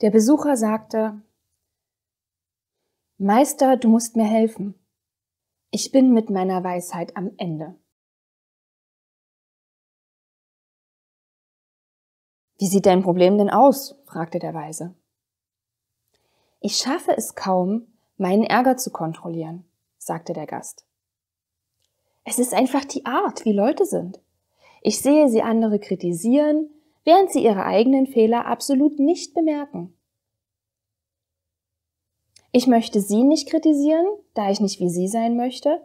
Der Besucher sagte, Meister, du musst mir helfen. Ich bin mit meiner Weisheit am Ende. Wie sieht dein Problem denn aus? fragte der Weise. Ich schaffe es kaum, meinen Ärger zu kontrollieren, sagte der Gast. Es ist einfach die Art, wie Leute sind. Ich sehe sie andere kritisieren, während sie ihre eigenen Fehler absolut nicht bemerken. Ich möchte sie nicht kritisieren, da ich nicht wie sie sein möchte,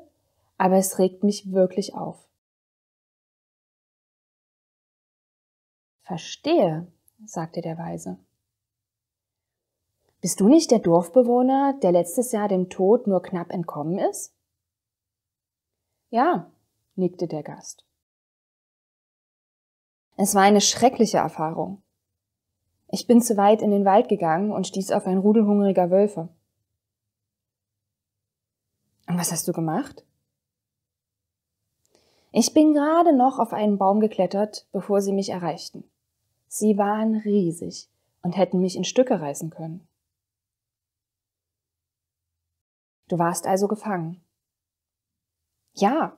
aber es regt mich wirklich auf. Verstehe, sagte der Weise. Bist du nicht der Dorfbewohner, der letztes Jahr dem Tod nur knapp entkommen ist? Ja, nickte der Gast. Es war eine schreckliche Erfahrung. Ich bin zu weit in den Wald gegangen und stieß auf ein Rudel hungriger Wölfe. Und was hast du gemacht? Ich bin gerade noch auf einen Baum geklettert, bevor sie mich erreichten. Sie waren riesig und hätten mich in Stücke reißen können. Du warst also gefangen. Ja.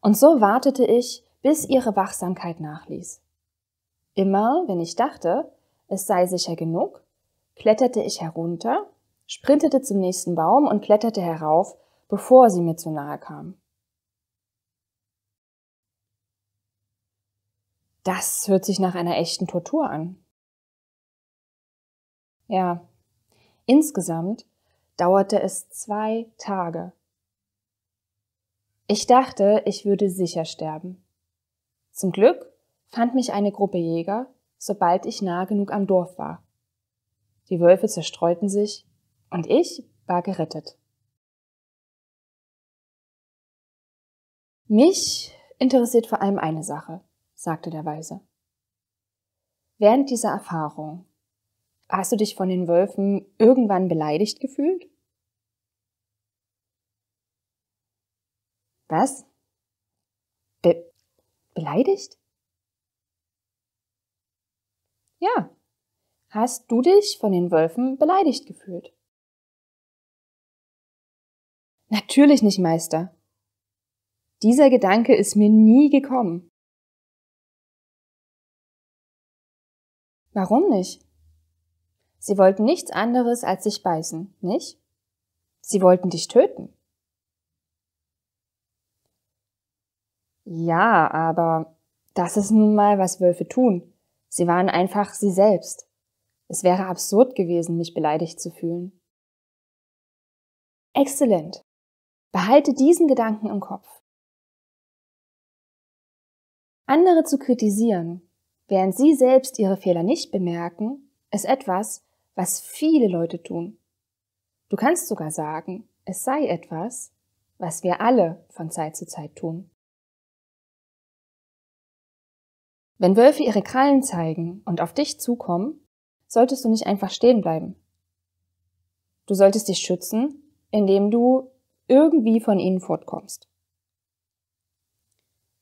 Und so wartete ich, bis ihre Wachsamkeit nachließ. Immer, wenn ich dachte, es sei sicher genug, kletterte ich herunter, sprintete zum nächsten Baum und kletterte herauf, bevor sie mir zu nahe kam. Das hört sich nach einer echten Tortur an. Ja, insgesamt dauerte es zwei Tage. Ich dachte, ich würde sicher sterben. Zum Glück fand mich eine Gruppe Jäger, sobald ich nah genug am Dorf war. Die Wölfe zerstreuten sich und ich war gerettet. Mich interessiert vor allem eine Sache, sagte der Weise. Während dieser Erfahrung, hast du dich von den Wölfen irgendwann beleidigt gefühlt? Was? beleidigt? Ja. Hast du dich von den Wölfen beleidigt gefühlt? Natürlich nicht, Meister. Dieser Gedanke ist mir nie gekommen. Warum nicht? Sie wollten nichts anderes als dich beißen, nicht? Sie wollten dich töten. Ja, aber das ist nun mal, was Wölfe tun. Sie waren einfach sie selbst. Es wäre absurd gewesen, mich beleidigt zu fühlen. Exzellent. Behalte diesen Gedanken im Kopf. Andere zu kritisieren, während sie selbst ihre Fehler nicht bemerken, ist etwas, was viele Leute tun. Du kannst sogar sagen, es sei etwas, was wir alle von Zeit zu Zeit tun. Wenn Wölfe ihre Krallen zeigen und auf dich zukommen, solltest du nicht einfach stehen bleiben. Du solltest dich schützen, indem du irgendwie von ihnen fortkommst.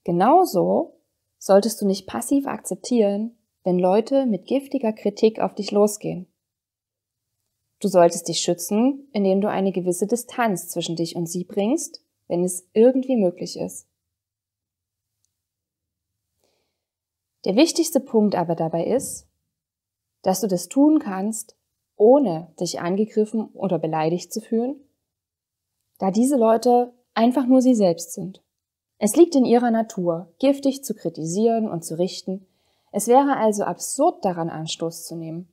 Genauso solltest du nicht passiv akzeptieren, wenn Leute mit giftiger Kritik auf dich losgehen. Du solltest dich schützen, indem du eine gewisse Distanz zwischen dich und sie bringst, wenn es irgendwie möglich ist. Der wichtigste Punkt aber dabei ist, dass du das tun kannst, ohne dich angegriffen oder beleidigt zu fühlen, da diese Leute einfach nur sie selbst sind. Es liegt in ihrer Natur, giftig zu kritisieren und zu richten. Es wäre also absurd daran Anstoß zu nehmen.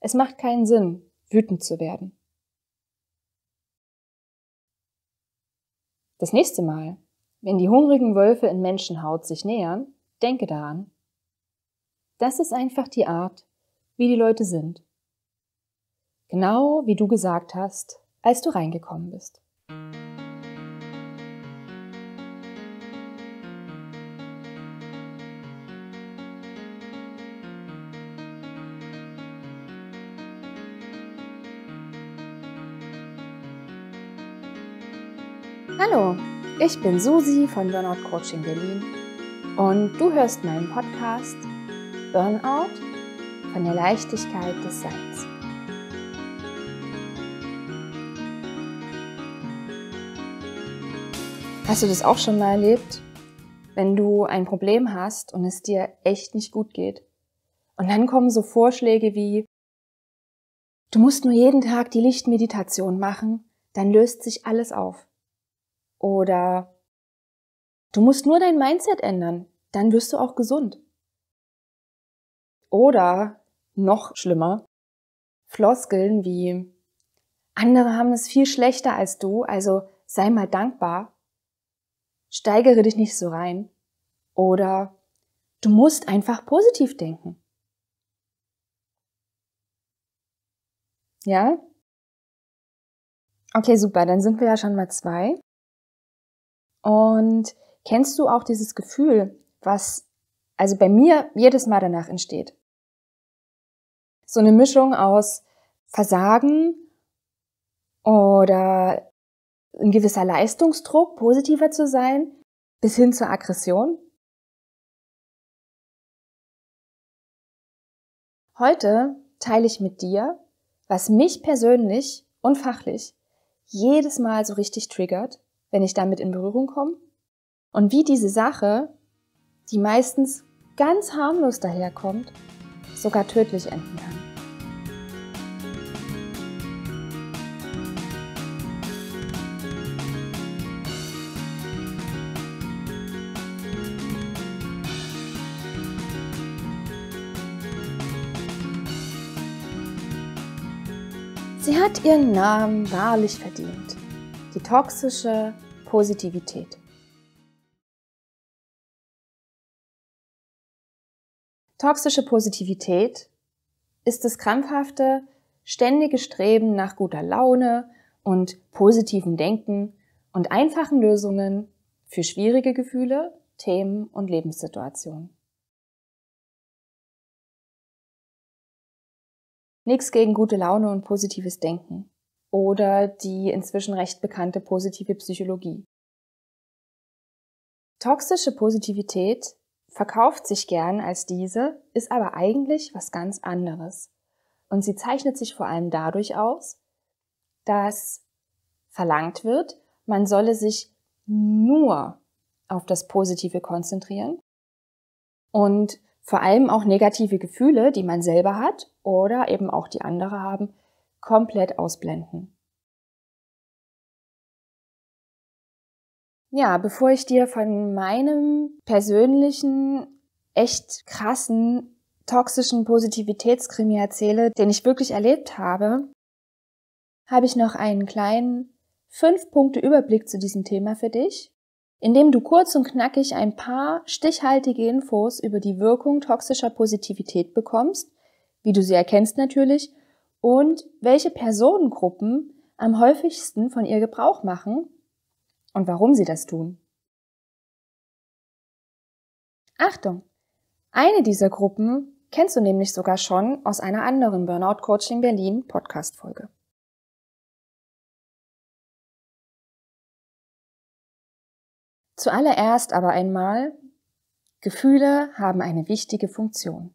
Es macht keinen Sinn, wütend zu werden. Das nächste Mal, wenn die hungrigen Wölfe in Menschenhaut sich nähern, Denke daran. Das ist einfach die Art, wie die Leute sind. Genau wie du gesagt hast, als du reingekommen bist. Hallo, ich bin Susi von Burnout Coaching Berlin und du hörst meinen Podcast Burnout von der Leichtigkeit des Seins. Hast du das auch schon mal erlebt, wenn du ein Problem hast und es dir echt nicht gut geht? Und dann kommen so Vorschläge wie, du musst nur jeden Tag die Lichtmeditation machen, dann löst sich alles auf. Oder Du musst nur dein Mindset ändern, dann wirst du auch gesund. Oder noch schlimmer, Floskeln wie andere haben es viel schlechter als du, also sei mal dankbar, steigere dich nicht so rein oder du musst einfach positiv denken. Ja? Okay, super, dann sind wir ja schon mal zwei. Und Kennst du auch dieses Gefühl, was also bei mir jedes Mal danach entsteht? So eine Mischung aus Versagen oder ein gewisser Leistungsdruck, positiver zu sein, bis hin zur Aggression. Heute teile ich mit dir, was mich persönlich und fachlich jedes Mal so richtig triggert, wenn ich damit in Berührung komme und wie diese Sache, die meistens ganz harmlos daherkommt, sogar tödlich enden kann. Sie hat ihren Namen wahrlich verdient. Die toxische Positivität. Toxische Positivität ist das krampfhafte, ständige Streben nach guter Laune und positiven Denken und einfachen Lösungen für schwierige Gefühle, Themen und Lebenssituationen. Nichts gegen gute Laune und positives Denken oder die inzwischen recht bekannte positive Psychologie. Toxische Positivität verkauft sich gern als diese, ist aber eigentlich was ganz anderes. Und sie zeichnet sich vor allem dadurch aus, dass verlangt wird, man solle sich nur auf das Positive konzentrieren und vor allem auch negative Gefühle, die man selber hat oder eben auch die andere haben, komplett ausblenden. Ja, bevor ich dir von meinem persönlichen, echt krassen, toxischen Positivitätskrimi erzähle, den ich wirklich erlebt habe, habe ich noch einen kleinen fünf Punkte Überblick zu diesem Thema für dich, in dem du kurz und knackig ein paar stichhaltige Infos über die Wirkung toxischer Positivität bekommst, wie du sie erkennst natürlich, und welche Personengruppen am häufigsten von ihr Gebrauch machen und warum sie das tun. Achtung! Eine dieser Gruppen kennst du nämlich sogar schon aus einer anderen Burnout Coaching Berlin Podcast Folge. Zuallererst aber einmal, Gefühle haben eine wichtige Funktion.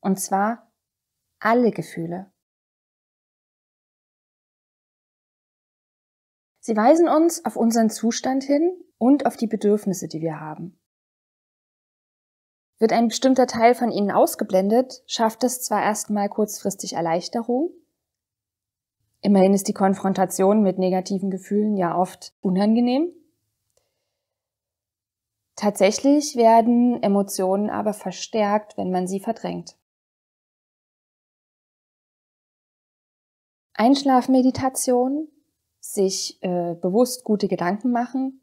Und zwar alle Gefühle Sie weisen uns auf unseren Zustand hin und auf die Bedürfnisse, die wir haben. Wird ein bestimmter Teil von ihnen ausgeblendet, schafft es zwar erstmal kurzfristig Erleichterung, immerhin ist die Konfrontation mit negativen Gefühlen ja oft unangenehm, tatsächlich werden Emotionen aber verstärkt, wenn man sie verdrängt. Einschlafmeditation sich äh, bewusst gute Gedanken machen,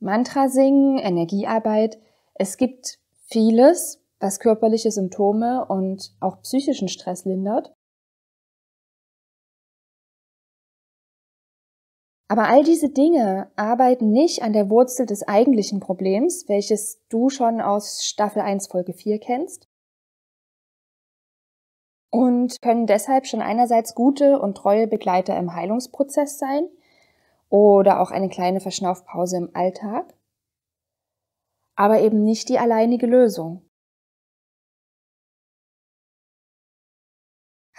Mantra singen, Energiearbeit. Es gibt vieles, was körperliche Symptome und auch psychischen Stress lindert. Aber all diese Dinge arbeiten nicht an der Wurzel des eigentlichen Problems, welches du schon aus Staffel 1 Folge 4 kennst, und können deshalb schon einerseits gute und treue Begleiter im Heilungsprozess sein oder auch eine kleine Verschnaufpause im Alltag, aber eben nicht die alleinige Lösung.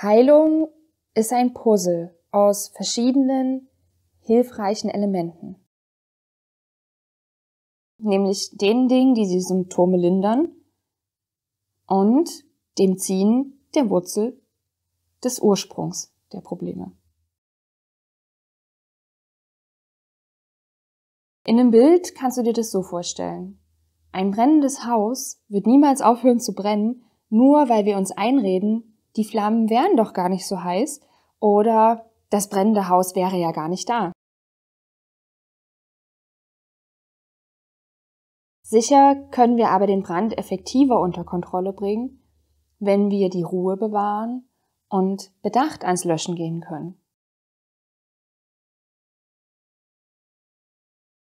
Heilung ist ein Puzzle aus verschiedenen hilfreichen Elementen. Nämlich den Dingen, die die Symptome lindern und dem Ziehen, der Wurzel des Ursprungs der Probleme. In dem Bild kannst du dir das so vorstellen. Ein brennendes Haus wird niemals aufhören zu brennen, nur weil wir uns einreden, die Flammen wären doch gar nicht so heiß oder das brennende Haus wäre ja gar nicht da. Sicher können wir aber den Brand effektiver unter Kontrolle bringen, wenn wir die Ruhe bewahren und bedacht ans Löschen gehen können.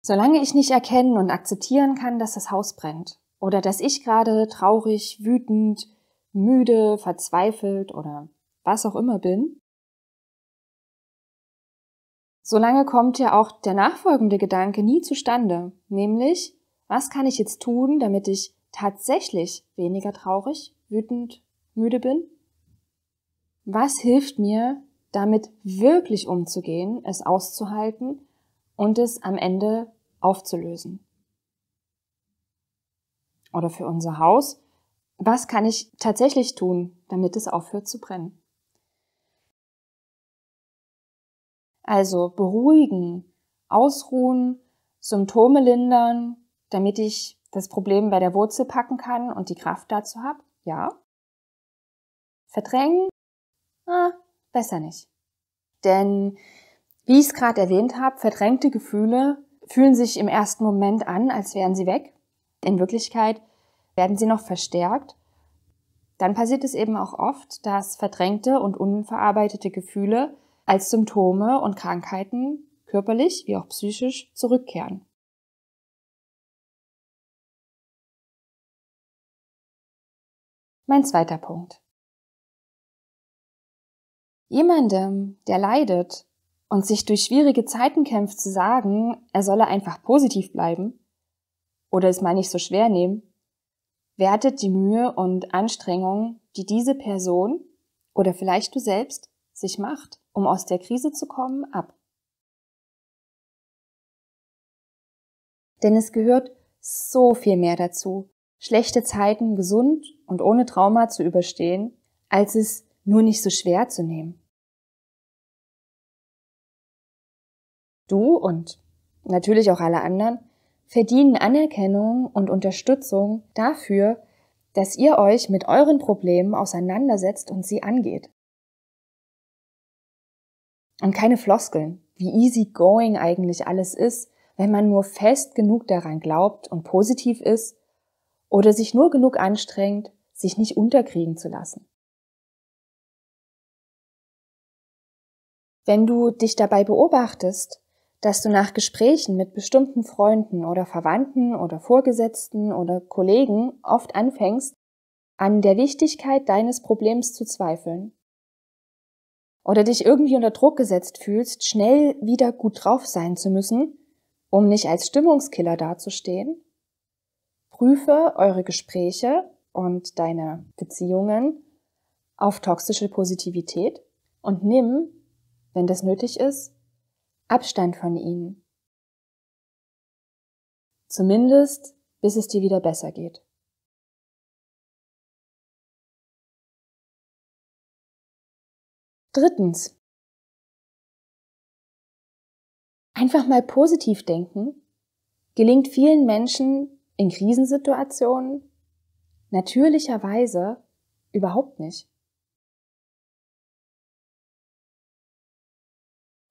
Solange ich nicht erkennen und akzeptieren kann, dass das Haus brennt oder dass ich gerade traurig, wütend, müde, verzweifelt oder was auch immer bin, solange kommt ja auch der nachfolgende Gedanke nie zustande, nämlich, was kann ich jetzt tun, damit ich tatsächlich weniger traurig wütend, müde bin? Was hilft mir, damit wirklich umzugehen, es auszuhalten und es am Ende aufzulösen? Oder für unser Haus, was kann ich tatsächlich tun, damit es aufhört zu brennen? Also beruhigen, ausruhen, Symptome lindern, damit ich das Problem bei der Wurzel packen kann und die Kraft dazu habe. Ja. Verdrängen? Ah, besser nicht. Denn, wie ich es gerade erwähnt habe, verdrängte Gefühle fühlen sich im ersten Moment an, als wären sie weg. In Wirklichkeit werden sie noch verstärkt. Dann passiert es eben auch oft, dass verdrängte und unverarbeitete Gefühle als Symptome und Krankheiten körperlich wie auch psychisch zurückkehren. Mein zweiter Punkt. Jemandem, der leidet und sich durch schwierige Zeiten kämpft, zu sagen, er solle einfach positiv bleiben oder es mal nicht so schwer nehmen, wertet die Mühe und Anstrengung, die diese Person oder vielleicht du selbst sich macht, um aus der Krise zu kommen, ab. Denn es gehört so viel mehr dazu, schlechte Zeiten gesund und ohne Trauma zu überstehen, als es nur nicht so schwer zu nehmen. Du und natürlich auch alle anderen verdienen Anerkennung und Unterstützung dafür, dass ihr euch mit euren Problemen auseinandersetzt und sie angeht. Und keine Floskeln, wie easy going eigentlich alles ist, wenn man nur fest genug daran glaubt und positiv ist oder sich nur genug anstrengt, sich nicht unterkriegen zu lassen. Wenn du dich dabei beobachtest, dass du nach Gesprächen mit bestimmten Freunden oder Verwandten oder Vorgesetzten oder Kollegen oft anfängst, an der Wichtigkeit deines Problems zu zweifeln oder dich irgendwie unter Druck gesetzt fühlst, schnell wieder gut drauf sein zu müssen, um nicht als Stimmungskiller dazustehen, prüfe eure Gespräche und deine Beziehungen auf toxische Positivität und nimm, wenn das nötig ist, Abstand von ihnen. Zumindest bis es dir wieder besser geht. Drittens. Einfach mal positiv denken gelingt vielen Menschen, in Krisensituationen? Natürlicherweise überhaupt nicht.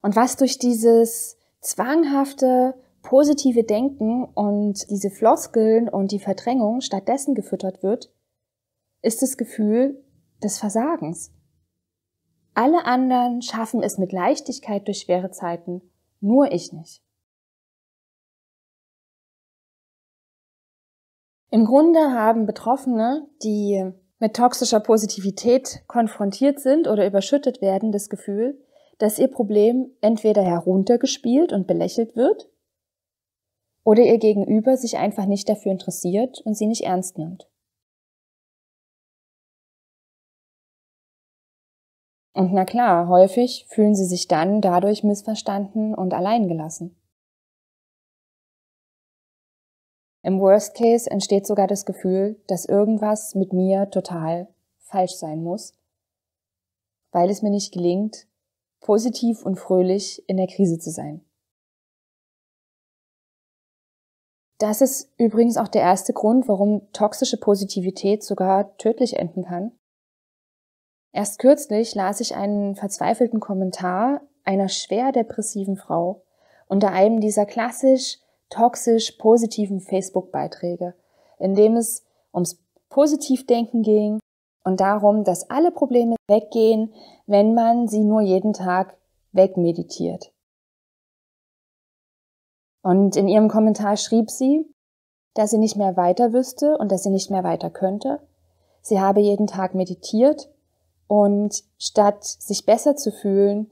Und was durch dieses zwanghafte, positive Denken und diese Floskeln und die Verdrängung stattdessen gefüttert wird, ist das Gefühl des Versagens. Alle anderen schaffen es mit Leichtigkeit durch schwere Zeiten, nur ich nicht. Im Grunde haben Betroffene, die mit toxischer Positivität konfrontiert sind oder überschüttet werden, das Gefühl, dass ihr Problem entweder heruntergespielt und belächelt wird oder ihr Gegenüber sich einfach nicht dafür interessiert und sie nicht ernst nimmt. Und na klar, häufig fühlen sie sich dann dadurch missverstanden und alleingelassen. Im Worst Case entsteht sogar das Gefühl, dass irgendwas mit mir total falsch sein muss, weil es mir nicht gelingt, positiv und fröhlich in der Krise zu sein. Das ist übrigens auch der erste Grund, warum toxische Positivität sogar tödlich enden kann. Erst kürzlich las ich einen verzweifelten Kommentar einer schwer depressiven Frau unter einem dieser klassisch toxisch positiven Facebook-Beiträge, in dem es ums Positivdenken ging und darum, dass alle Probleme weggehen, wenn man sie nur jeden Tag wegmeditiert. Und in ihrem Kommentar schrieb sie, dass sie nicht mehr weiter wüsste und dass sie nicht mehr weiter könnte. Sie habe jeden Tag meditiert und statt sich besser zu fühlen,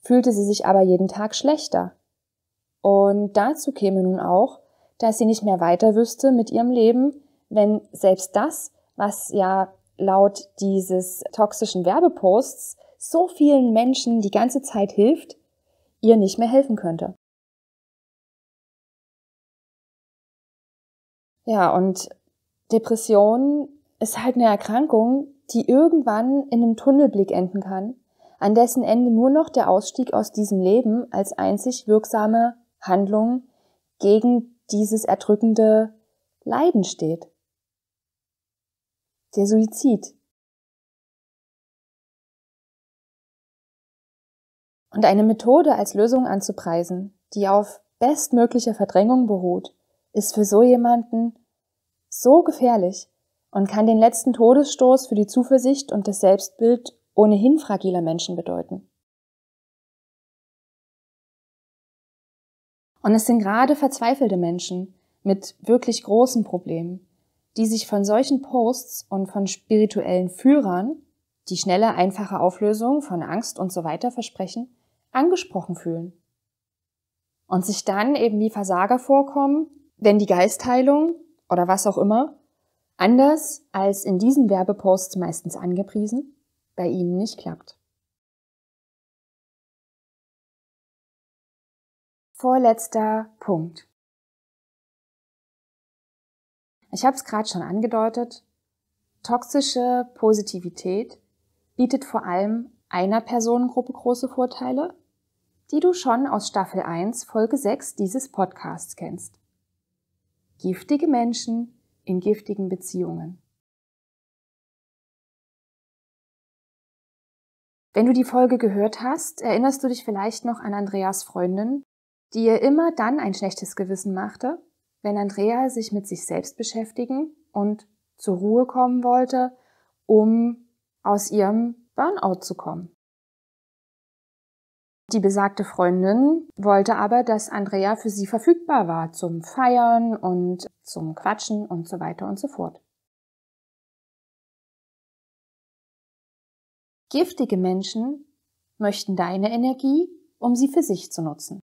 fühlte sie sich aber jeden Tag schlechter. Und dazu käme nun auch, dass sie nicht mehr weiter wüsste mit ihrem Leben, wenn selbst das, was ja laut dieses toxischen Werbeposts so vielen Menschen die ganze Zeit hilft, ihr nicht mehr helfen könnte. Ja, und Depression ist halt eine Erkrankung, die irgendwann in einem Tunnelblick enden kann, an dessen Ende nur noch der Ausstieg aus diesem Leben als einzig wirksame Handlung gegen dieses erdrückende Leiden steht. Der Suizid. Und eine Methode als Lösung anzupreisen, die auf bestmöglicher Verdrängung beruht, ist für so jemanden so gefährlich und kann den letzten Todesstoß für die Zuversicht und das Selbstbild ohnehin fragiler Menschen bedeuten. Und es sind gerade verzweifelte Menschen mit wirklich großen Problemen, die sich von solchen Posts und von spirituellen Führern, die schnelle, einfache Auflösung von Angst und so weiter versprechen, angesprochen fühlen. Und sich dann eben wie Versager vorkommen, wenn die Geistheilung oder was auch immer anders als in diesen Werbeposts meistens angepriesen, bei ihnen nicht klappt. vorletzter Punkt. Ich habe es gerade schon angedeutet, toxische Positivität bietet vor allem einer Personengruppe große Vorteile, die du schon aus Staffel 1, Folge 6 dieses Podcasts kennst. Giftige Menschen in giftigen Beziehungen. Wenn du die Folge gehört hast, erinnerst du dich vielleicht noch an Andreas Freundin, die ihr immer dann ein schlechtes Gewissen machte, wenn Andrea sich mit sich selbst beschäftigen und zur Ruhe kommen wollte, um aus ihrem Burnout zu kommen. Die besagte Freundin wollte aber, dass Andrea für sie verfügbar war zum Feiern und zum Quatschen und so weiter und so fort. Giftige Menschen möchten deine Energie, um sie für sich zu nutzen.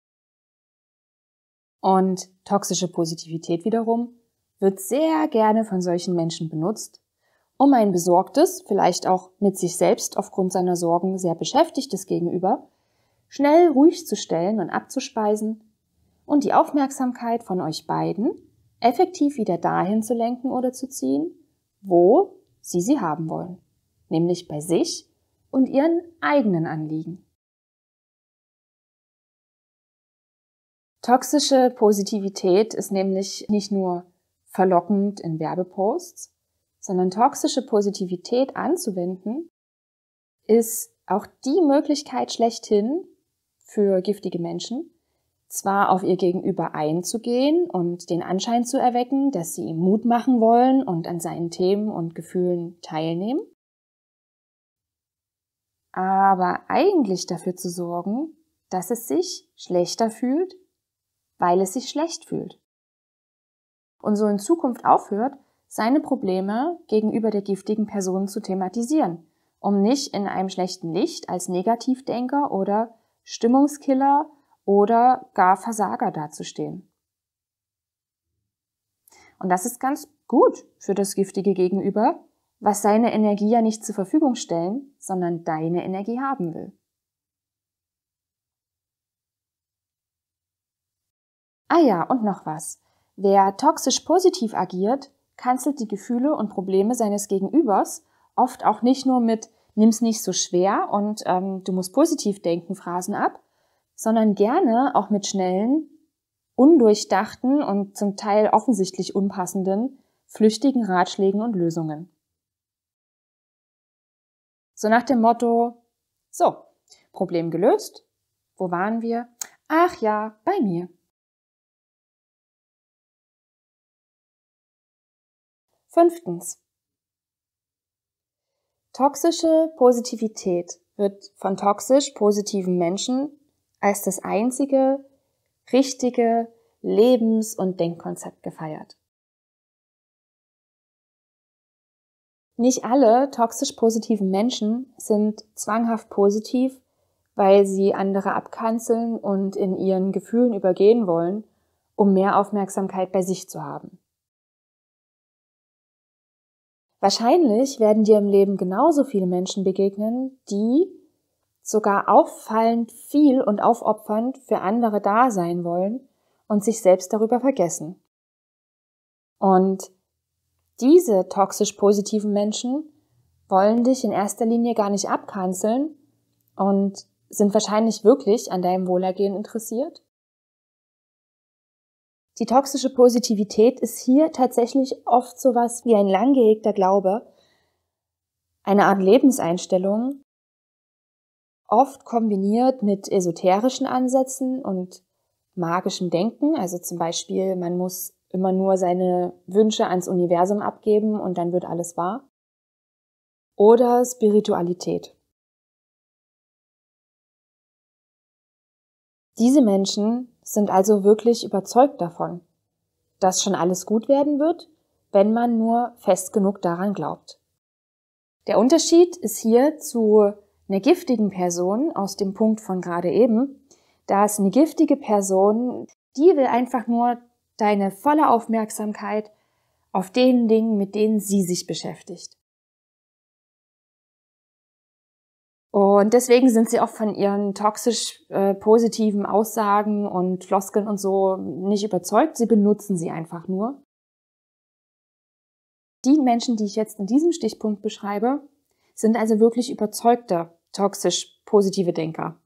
Und toxische Positivität wiederum wird sehr gerne von solchen Menschen benutzt, um ein besorgtes, vielleicht auch mit sich selbst aufgrund seiner Sorgen sehr beschäftigtes Gegenüber schnell ruhig zu stellen und abzuspeisen und die Aufmerksamkeit von euch beiden effektiv wieder dahin zu lenken oder zu ziehen, wo sie sie haben wollen, nämlich bei sich und ihren eigenen Anliegen. Toxische Positivität ist nämlich nicht nur verlockend in Werbeposts, sondern toxische Positivität anzuwenden, ist auch die Möglichkeit schlechthin für giftige Menschen, zwar auf ihr Gegenüber einzugehen und den Anschein zu erwecken, dass sie ihm Mut machen wollen und an seinen Themen und Gefühlen teilnehmen, aber eigentlich dafür zu sorgen, dass es sich schlechter fühlt, weil es sich schlecht fühlt. Und so in Zukunft aufhört, seine Probleme gegenüber der giftigen Person zu thematisieren, um nicht in einem schlechten Licht als Negativdenker oder Stimmungskiller oder gar Versager dazustehen. Und das ist ganz gut für das giftige Gegenüber, was seine Energie ja nicht zur Verfügung stellen, sondern deine Energie haben will. Ah ja, und noch was. Wer toxisch positiv agiert, kanzelt die Gefühle und Probleme seines Gegenübers oft auch nicht nur mit nimm's nicht so schwer und ähm, du musst positiv denken Phrasen ab, sondern gerne auch mit schnellen, undurchdachten und zum Teil offensichtlich unpassenden, flüchtigen Ratschlägen und Lösungen. So nach dem Motto, so, Problem gelöst, wo waren wir? Ach ja, bei mir. Fünftens. Toxische Positivität wird von toxisch positiven Menschen als das einzige, richtige Lebens- und Denkkonzept gefeiert. Nicht alle toxisch positiven Menschen sind zwanghaft positiv, weil sie andere abkanzeln und in ihren Gefühlen übergehen wollen, um mehr Aufmerksamkeit bei sich zu haben. Wahrscheinlich werden dir im Leben genauso viele Menschen begegnen, die sogar auffallend viel und aufopfernd für andere da sein wollen und sich selbst darüber vergessen. Und diese toxisch positiven Menschen wollen dich in erster Linie gar nicht abkanzeln und sind wahrscheinlich wirklich an deinem Wohlergehen interessiert die toxische Positivität ist hier tatsächlich oft sowas wie ein lang gehegter Glaube, eine Art Lebenseinstellung, oft kombiniert mit esoterischen Ansätzen und magischem Denken. Also zum Beispiel, man muss immer nur seine Wünsche ans Universum abgeben und dann wird alles wahr. Oder Spiritualität. Diese Menschen sind also wirklich überzeugt davon, dass schon alles gut werden wird, wenn man nur fest genug daran glaubt. Der Unterschied ist hier zu einer giftigen Person aus dem Punkt von gerade eben, dass eine giftige Person, die will einfach nur deine volle Aufmerksamkeit auf den Dingen, mit denen sie sich beschäftigt. Und deswegen sind sie auch von ihren toxisch äh, positiven Aussagen und Floskeln und so nicht überzeugt. Sie benutzen sie einfach nur. Die Menschen, die ich jetzt in diesem Stichpunkt beschreibe, sind also wirklich überzeugte toxisch positive Denker.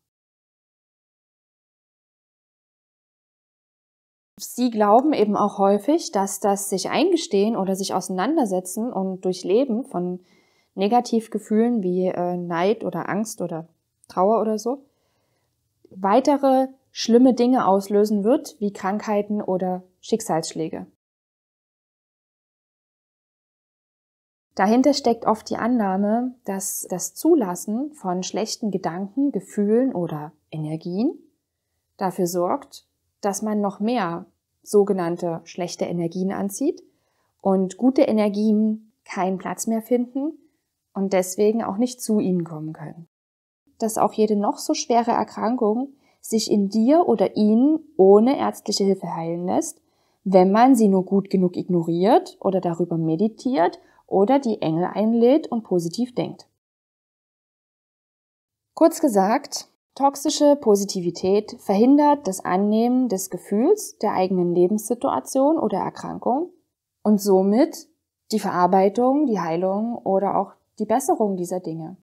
Sie glauben eben auch häufig, dass das sich eingestehen oder sich auseinandersetzen und durchleben von Negativgefühlen wie äh, Neid oder Angst oder Trauer oder so weitere schlimme Dinge auslösen wird, wie Krankheiten oder Schicksalsschläge. Dahinter steckt oft die Annahme, dass das Zulassen von schlechten Gedanken, Gefühlen oder Energien dafür sorgt, dass man noch mehr sogenannte schlechte Energien anzieht und gute Energien keinen Platz mehr finden und deswegen auch nicht zu ihnen kommen können. Dass auch jede noch so schwere Erkrankung sich in dir oder ihnen ohne ärztliche Hilfe heilen lässt, wenn man sie nur gut genug ignoriert oder darüber meditiert oder die Engel einlädt und positiv denkt. Kurz gesagt, toxische Positivität verhindert das Annehmen des Gefühls der eigenen Lebenssituation oder Erkrankung und somit die Verarbeitung, die Heilung oder auch die Besserung dieser Dinge.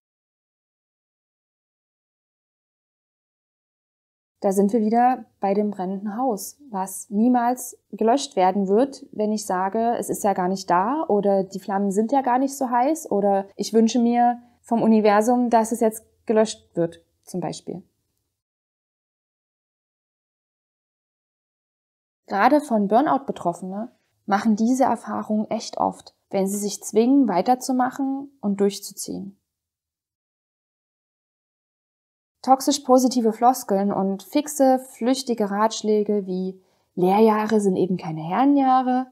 Da sind wir wieder bei dem brennenden Haus, was niemals gelöscht werden wird, wenn ich sage, es ist ja gar nicht da oder die Flammen sind ja gar nicht so heiß oder ich wünsche mir vom Universum, dass es jetzt gelöscht wird, zum Beispiel. Gerade von Burnout-Betroffene machen diese Erfahrungen echt oft wenn sie sich zwingen, weiterzumachen und durchzuziehen. Toxisch positive Floskeln und fixe, flüchtige Ratschläge wie Lehrjahre sind eben keine Herrenjahre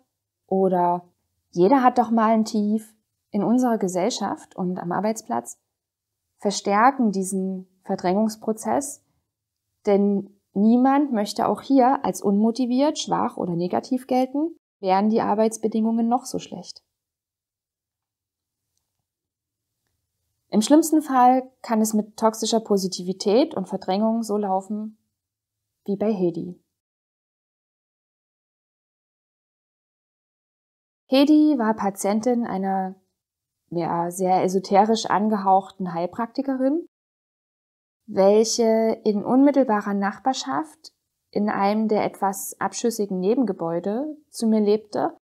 oder jeder hat doch mal ein Tief in unserer Gesellschaft und am Arbeitsplatz verstärken diesen Verdrängungsprozess, denn niemand möchte auch hier als unmotiviert, schwach oder negativ gelten, wären die Arbeitsbedingungen noch so schlecht. Im schlimmsten Fall kann es mit toxischer Positivität und Verdrängung so laufen wie bei Hedi. Hedi war Patientin einer ja, sehr esoterisch angehauchten Heilpraktikerin, welche in unmittelbarer Nachbarschaft in einem der etwas abschüssigen Nebengebäude zu mir lebte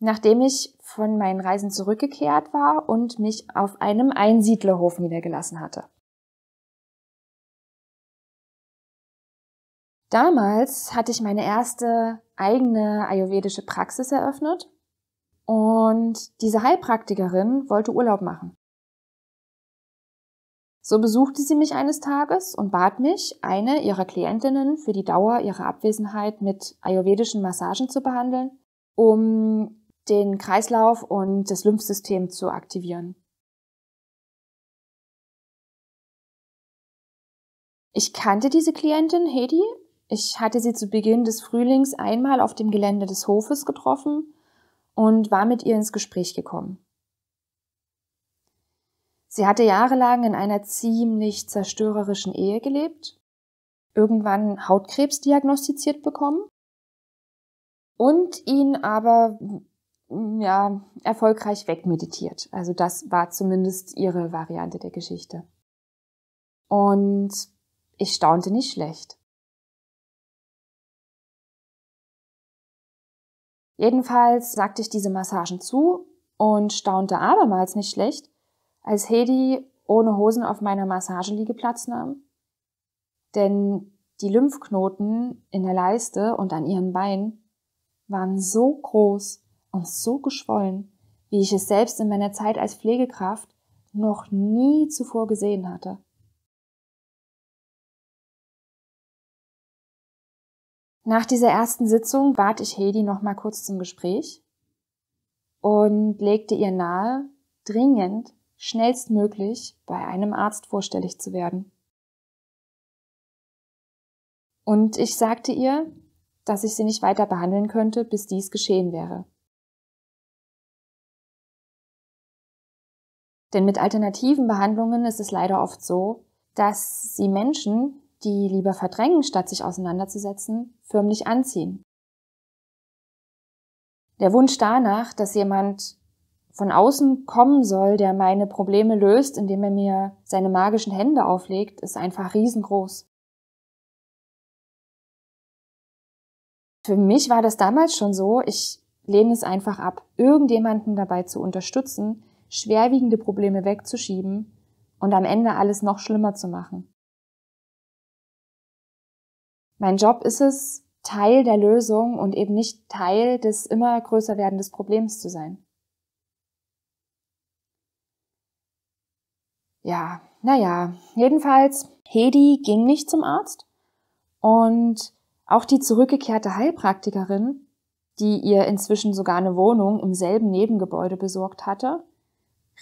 nachdem ich von meinen Reisen zurückgekehrt war und mich auf einem Einsiedlerhof niedergelassen hatte. Damals hatte ich meine erste eigene ayurvedische Praxis eröffnet und diese Heilpraktikerin wollte Urlaub machen. So besuchte sie mich eines Tages und bat mich, eine ihrer Klientinnen für die Dauer ihrer Abwesenheit mit ayurvedischen Massagen zu behandeln, um den Kreislauf und das Lymphsystem zu aktivieren. Ich kannte diese Klientin, Hedi. Ich hatte sie zu Beginn des Frühlings einmal auf dem Gelände des Hofes getroffen und war mit ihr ins Gespräch gekommen. Sie hatte jahrelang in einer ziemlich zerstörerischen Ehe gelebt, irgendwann Hautkrebs diagnostiziert bekommen und ihn aber ja, erfolgreich wegmeditiert. Also das war zumindest ihre Variante der Geschichte. Und ich staunte nicht schlecht. Jedenfalls sagte ich diese Massagen zu und staunte abermals nicht schlecht, als Hedi ohne Hosen auf meiner Massageliege Platz nahm. Denn die Lymphknoten in der Leiste und an ihren Beinen waren so groß, und so geschwollen, wie ich es selbst in meiner Zeit als Pflegekraft noch nie zuvor gesehen hatte. Nach dieser ersten Sitzung bat ich Hedi noch mal kurz zum Gespräch und legte ihr nahe, dringend, schnellstmöglich bei einem Arzt vorstellig zu werden. Und ich sagte ihr, dass ich sie nicht weiter behandeln könnte, bis dies geschehen wäre. Denn mit alternativen Behandlungen ist es leider oft so, dass sie Menschen, die lieber verdrängen, statt sich auseinanderzusetzen, förmlich anziehen. Der Wunsch danach, dass jemand von außen kommen soll, der meine Probleme löst, indem er mir seine magischen Hände auflegt, ist einfach riesengroß. Für mich war das damals schon so, ich lehne es einfach ab, irgendjemanden dabei zu unterstützen, schwerwiegende Probleme wegzuschieben und am Ende alles noch schlimmer zu machen. Mein Job ist es, Teil der Lösung und eben nicht Teil des immer größer werdenden Problems zu sein. Ja, naja, jedenfalls, Hedi ging nicht zum Arzt und auch die zurückgekehrte Heilpraktikerin, die ihr inzwischen sogar eine Wohnung im selben Nebengebäude besorgt hatte,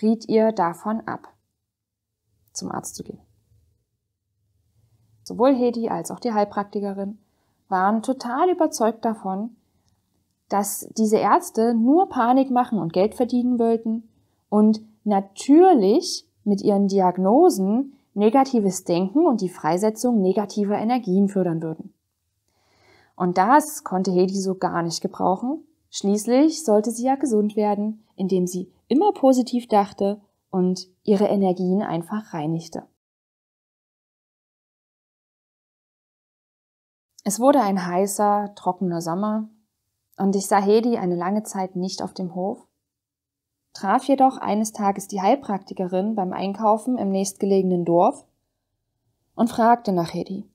riet ihr davon ab, zum Arzt zu gehen. Sowohl Hedi als auch die Heilpraktikerin waren total überzeugt davon, dass diese Ärzte nur Panik machen und Geld verdienen wollten und natürlich mit ihren Diagnosen negatives Denken und die Freisetzung negativer Energien fördern würden. Und das konnte Hedi so gar nicht gebrauchen. Schließlich sollte sie ja gesund werden, indem sie immer positiv dachte und ihre Energien einfach reinigte. Es wurde ein heißer, trockener Sommer und ich sah Hedi eine lange Zeit nicht auf dem Hof, traf jedoch eines Tages die Heilpraktikerin beim Einkaufen im nächstgelegenen Dorf und fragte nach Hedi.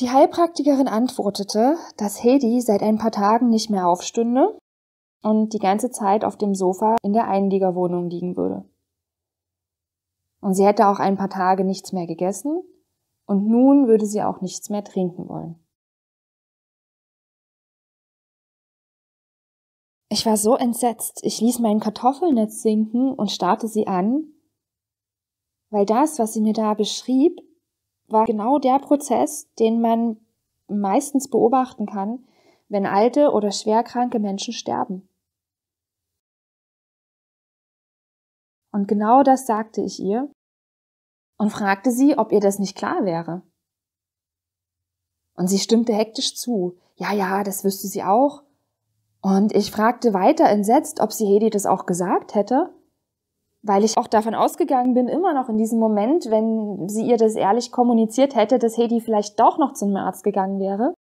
Die Heilpraktikerin antwortete, dass Heidi seit ein paar Tagen nicht mehr aufstünde und die ganze Zeit auf dem Sofa in der Einliegerwohnung liegen würde. Und sie hätte auch ein paar Tage nichts mehr gegessen und nun würde sie auch nichts mehr trinken wollen. Ich war so entsetzt, ich ließ mein Kartoffelnetz sinken und starrte sie an, weil das, was sie mir da beschrieb, war genau der Prozess, den man meistens beobachten kann, wenn alte oder schwerkranke Menschen sterben. Und genau das sagte ich ihr und fragte sie, ob ihr das nicht klar wäre. Und sie stimmte hektisch zu. Ja, ja, das wüsste sie auch. Und ich fragte weiter entsetzt, ob sie Hedi das auch gesagt hätte weil ich auch davon ausgegangen bin, immer noch in diesem Moment, wenn sie ihr das ehrlich kommuniziert hätte, dass Hedi vielleicht doch noch zum Arzt gegangen wäre.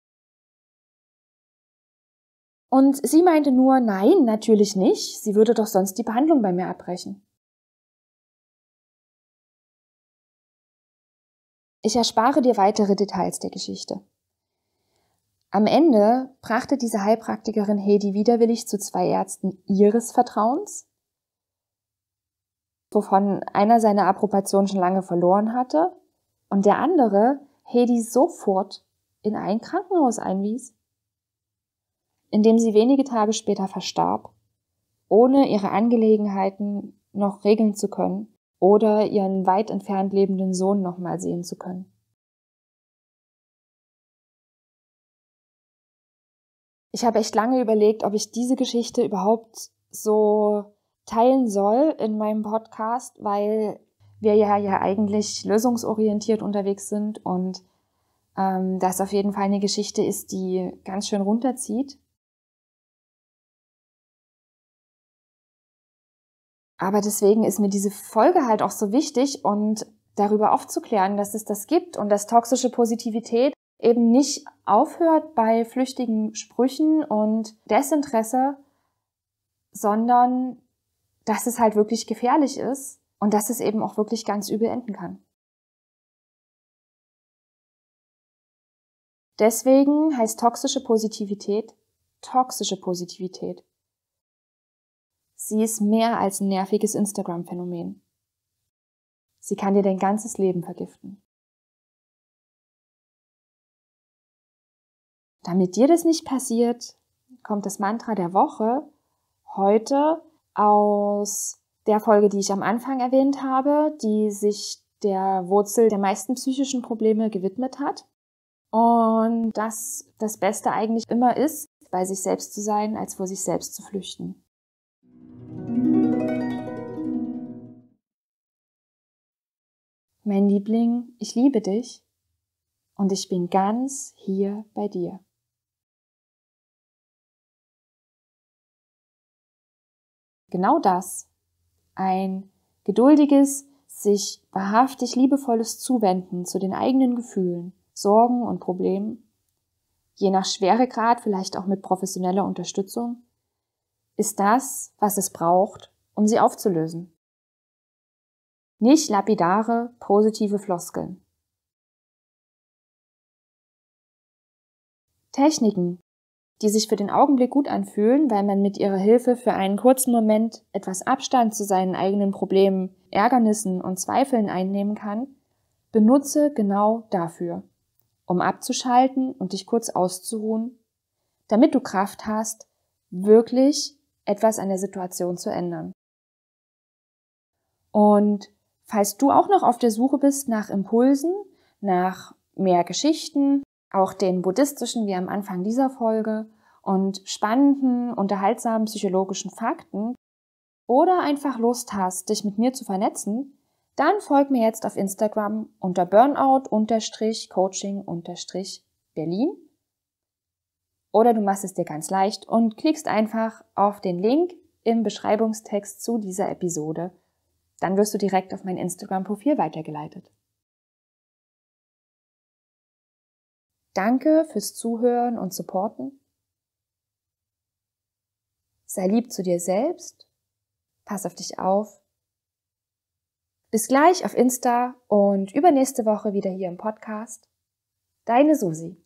Und sie meinte nur, nein, natürlich nicht, sie würde doch sonst die Behandlung bei mir abbrechen. Ich erspare dir weitere Details der Geschichte. Am Ende brachte diese Heilpraktikerin Hedi widerwillig zu zwei Ärzten ihres Vertrauens, wovon einer seine Approbation schon lange verloren hatte und der andere Hedi sofort in ein Krankenhaus einwies, in dem sie wenige Tage später verstarb, ohne ihre Angelegenheiten noch regeln zu können oder ihren weit entfernt lebenden Sohn nochmal sehen zu können. Ich habe echt lange überlegt, ob ich diese Geschichte überhaupt so teilen soll in meinem Podcast, weil wir ja, ja eigentlich lösungsorientiert unterwegs sind und ähm, das auf jeden Fall eine Geschichte ist, die ganz schön runterzieht. Aber deswegen ist mir diese Folge halt auch so wichtig und darüber aufzuklären, dass es das gibt und dass toxische Positivität eben nicht aufhört bei flüchtigen Sprüchen und Desinteresse, sondern dass es halt wirklich gefährlich ist und dass es eben auch wirklich ganz übel enden kann. Deswegen heißt toxische Positivität toxische Positivität. Sie ist mehr als ein nerviges Instagram-Phänomen. Sie kann dir dein ganzes Leben vergiften. Damit dir das nicht passiert, kommt das Mantra der Woche heute aus der Folge, die ich am Anfang erwähnt habe, die sich der Wurzel der meisten psychischen Probleme gewidmet hat. Und dass das Beste eigentlich immer ist, bei sich selbst zu sein, als vor sich selbst zu flüchten. Mein Liebling, ich liebe dich und ich bin ganz hier bei dir. genau das. Ein geduldiges, sich wahrhaftig liebevolles Zuwenden zu den eigenen Gefühlen, Sorgen und Problemen, je nach Schweregrad vielleicht auch mit professioneller Unterstützung, ist das, was es braucht, um sie aufzulösen. Nicht lapidare, positive Floskeln. Techniken, die sich für den Augenblick gut anfühlen, weil man mit ihrer Hilfe für einen kurzen Moment etwas Abstand zu seinen eigenen Problemen, Ärgernissen und Zweifeln einnehmen kann, benutze genau dafür, um abzuschalten und dich kurz auszuruhen, damit du Kraft hast, wirklich etwas an der Situation zu ändern. Und falls du auch noch auf der Suche bist nach Impulsen, nach mehr Geschichten, auch den buddhistischen wie am Anfang dieser Folge und spannenden, unterhaltsamen psychologischen Fakten oder einfach Lust hast, dich mit mir zu vernetzen, dann folg mir jetzt auf Instagram unter Burnout-Coaching-Berlin. Oder du machst es dir ganz leicht und klickst einfach auf den Link im Beschreibungstext zu dieser Episode. Dann wirst du direkt auf mein Instagram-Profil weitergeleitet. Danke fürs Zuhören und Supporten sei lieb zu dir selbst, pass auf dich auf. Bis gleich auf Insta und übernächste Woche wieder hier im Podcast. Deine Susi.